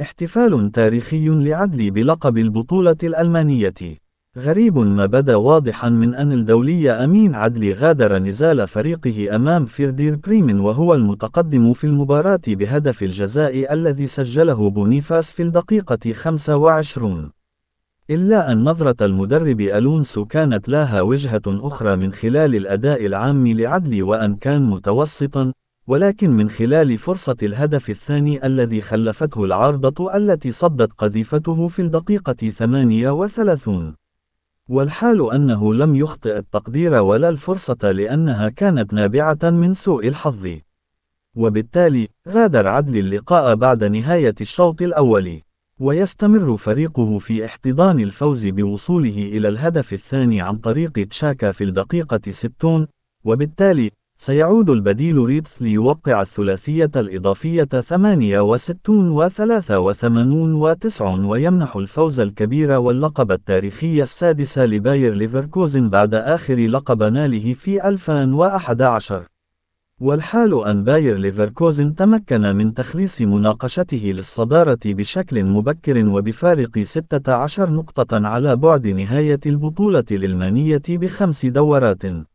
احتفال تاريخي لعدلي بلقب البطولة الألمانية. غريب ما بدا واضحا من أن الدولي أمين عدلي غادر نزال فريقه أمام فيردير بريمن وهو المتقدم في المباراة بهدف الجزاء الذي سجله بونيفاس في الدقيقة 25 إلا أن نظرة المدرب ألونسو كانت لها وجهة أخرى من خلال الأداء العام لعدلي وأن كان متوسطا ولكن من خلال فرصة الهدف الثاني الذي خلفته العارضة التي صدت قذيفته في الدقيقة 38 والحال أنه لم يخطئ التقدير ولا الفرصة لأنها كانت نابعة من سوء الحظ وبالتالي غادر عدل اللقاء بعد نهاية الشوط الأول ويستمر فريقه في احتضان الفوز بوصوله إلى الهدف الثاني عن طريق تشاكا في الدقيقة 60 وبالتالي سيعود البديل ريتس ليوقع الثلاثية الإضافية 68 و 83 و 9 ويمنح الفوز الكبير واللقب التاريخي السادس لباير ليفركوزن بعد آخر لقب ناله في 2011 والحال أن باير ليفركوزن تمكن من تخليص مناقشته للصدارة بشكل مبكر وبفارق 16 نقطة على بعد نهاية البطولة الألمانية بخمس دورات